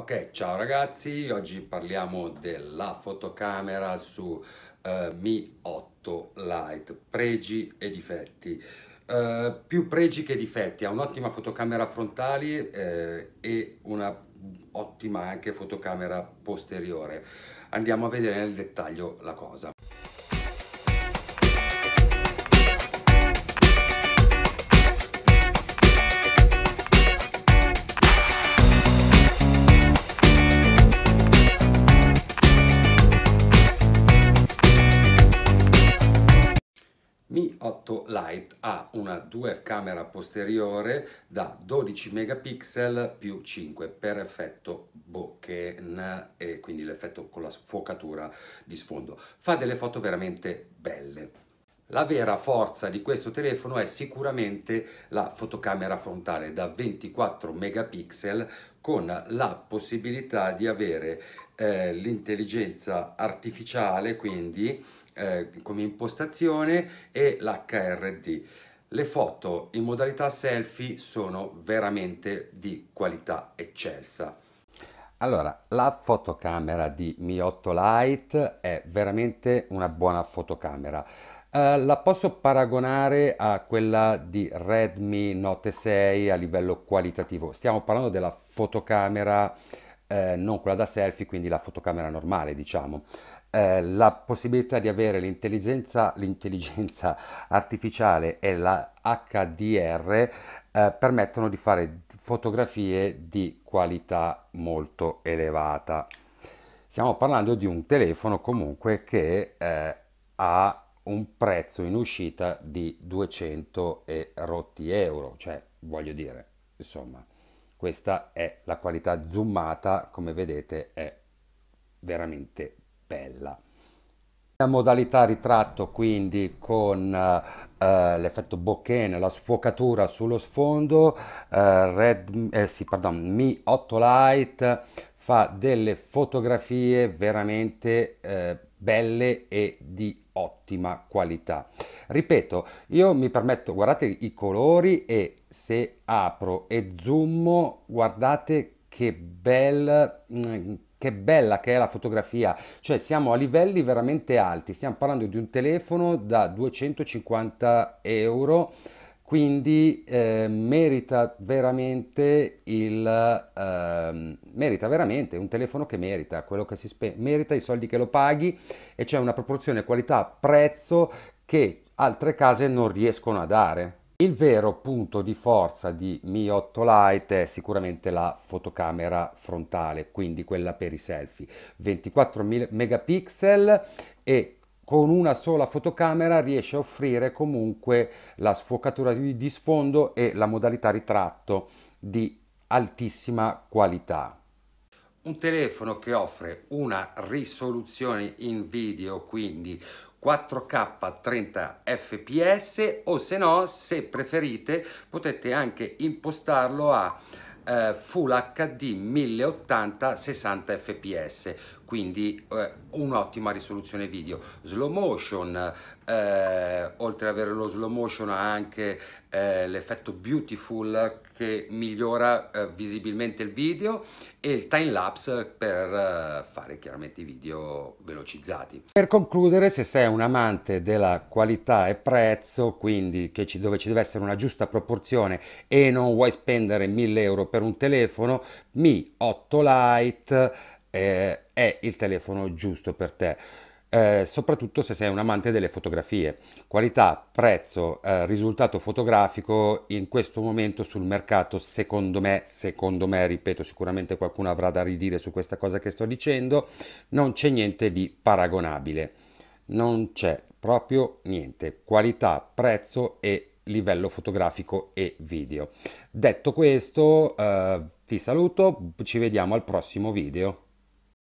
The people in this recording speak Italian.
Ok, ciao ragazzi, oggi parliamo della fotocamera su uh, Mi 8 Lite, pregi e difetti. Uh, più pregi che difetti, ha un'ottima fotocamera frontale eh, e un'ottima anche fotocamera posteriore. Andiamo a vedere nel dettaglio la cosa. 8 Lite ha una dual camera posteriore da 12 megapixel più 5 per effetto bokeh e quindi l'effetto con la sfocatura di sfondo. Fa delle foto veramente belle. La vera forza di questo telefono è sicuramente la fotocamera frontale da 24 megapixel con la possibilità di avere eh, l'intelligenza artificiale, quindi eh, come impostazione, e l'HRD. Le foto in modalità selfie sono veramente di qualità eccelsa. Allora, la fotocamera di Mi 8 Lite è veramente una buona fotocamera eh, la posso paragonare a quella di Redmi Note 6 a livello qualitativo. Stiamo parlando della fotocamera, eh, non quella da selfie, quindi la fotocamera normale, diciamo. Eh, la possibilità di avere l'intelligenza, l'intelligenza artificiale e la HDR eh, permettono di fare fotografie di qualità molto elevata. Stiamo parlando di un telefono comunque che eh, ha un prezzo in uscita di 200 e rotti euro, cioè voglio dire, insomma, questa è la qualità zoomata, come vedete è veramente bella. La modalità ritratto quindi con eh, l'effetto bokeh, la sfocatura sullo sfondo, eh, Red, eh, sì, pardon, Mi 8 Lite fa delle fotografie veramente eh, belle e di ottima qualità. Ripeto, io mi permetto, guardate i colori e se apro e zoom, guardate che bel mm, che bella che è la fotografia, cioè siamo a livelli veramente alti, stiamo parlando di un telefono da 250 euro quindi eh, merita, veramente il, eh, merita veramente un telefono che merita quello che si spende, merita i soldi che lo paghi e c'è una proporzione qualità-prezzo che altre case non riescono a dare. Il vero punto di forza di Mi 8 Lite è sicuramente la fotocamera frontale, quindi quella per i selfie, 24 megapixel e con una sola fotocamera riesce a offrire comunque la sfocatura di sfondo e la modalità ritratto di altissima qualità. Un telefono che offre una risoluzione in video, quindi 4K 30 fps o se no, se preferite, potete anche impostarlo a eh, Full HD 1080 60 fps quindi eh, un'ottima risoluzione video slow motion eh, oltre ad avere lo slow motion ha anche eh, l'effetto beautiful che migliora eh, visibilmente il video e il time lapse per eh, fare chiaramente i video velocizzati per concludere se sei un amante della qualità e prezzo quindi ci, dove ci deve essere una giusta proporzione e non vuoi spendere 1000 euro per un telefono mi 8 lite eh, è il telefono giusto per te. Eh, soprattutto se sei un amante delle fotografie. Qualità, prezzo, eh, risultato fotografico in questo momento sul mercato, secondo me, secondo me, ripeto, sicuramente qualcuno avrà da ridire su questa cosa che sto dicendo, non c'è niente di paragonabile. Non c'è proprio niente. Qualità, prezzo e livello fotografico e video. Detto questo, eh, ti saluto, ci vediamo al prossimo video.